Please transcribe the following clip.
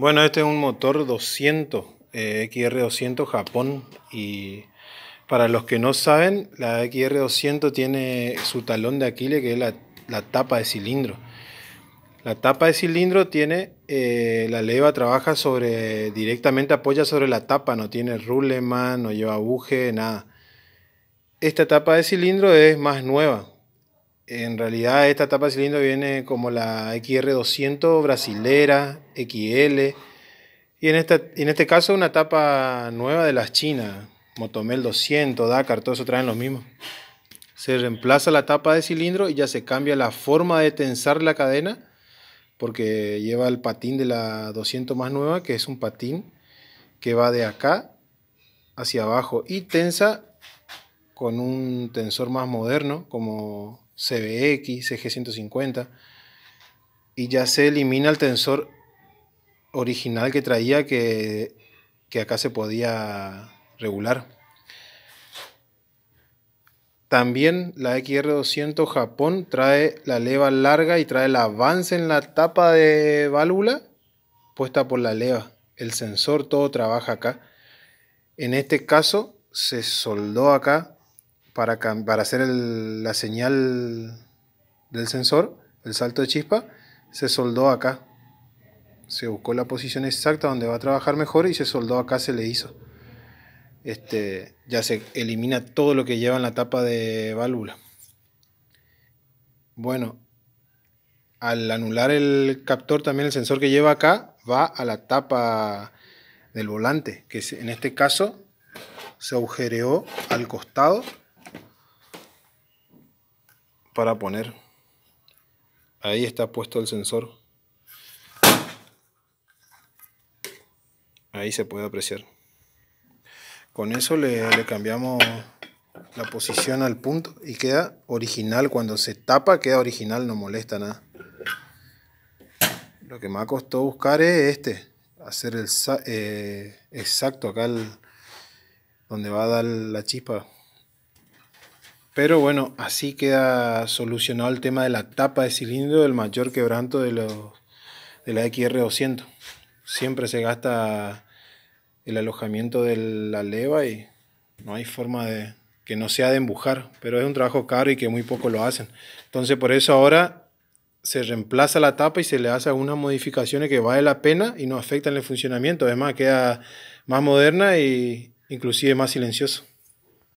Bueno, este es un motor 200, eh, XR200 Japón. Y para los que no saben, la XR200 tiene su talón de Aquiles, que es la, tapa de cilindro. La tapa de cilindro tiene, eh, la leva trabaja sobre, directamente apoya sobre la tapa, no tiene ruleman, no lleva buje, nada. Esta tapa de cilindro es más nueva, en realidad esta tapa de cilindro viene como la XR200 brasilera, XL, y en, esta, en este caso una tapa nueva de las chinas, Motomel 200, Dakar, todo eso traen los mismos. Se reemplaza la tapa de cilindro y ya se cambia la forma de tensar la cadena porque lleva el patín de la 200 más nueva, que es un patín que va de acá hacia abajo y tensa con un tensor más moderno como CBX, CG150, y ya se elimina el tensor original que traía que, que acá se podía regular. También la XR200 Japón trae la leva larga y trae el avance en la tapa de válvula puesta por la leva. El sensor todo trabaja acá. En este caso se soldó acá para, hacer la señal del sensor, el salto de chispa, se soldó acá. Se buscó la posición exacta donde va a trabajar mejor y se soldó acá, se le hizo. Este, ya se elimina todo lo que lleva en la tapa de válvula. Bueno, al anular el captor también el sensor que lleva acá va a la tapa del volante, que en este caso se agujereó al costado para poner. Ahí está puesto el sensor. Ahí se puede apreciar. Con eso le, cambiamos la posición al punto y queda original. Cuando se tapa queda original, no molesta nada. Lo que me costó buscar es este. Hacer el eh, exacto acá donde va a dar la chispa. Pero bueno, así queda solucionado el tema de la tapa de cilindro del mayor quebranto de, de la XR200. Siempre se gasta el alojamiento de la leva y no hay forma de que no sea de embujar, pero es un trabajo caro y que muy poco lo hacen. Entonces por eso ahora se reemplaza la tapa y se le hace algunas modificaciones que vale la pena y no afectan el funcionamiento. Además queda más moderna e inclusive más silencioso.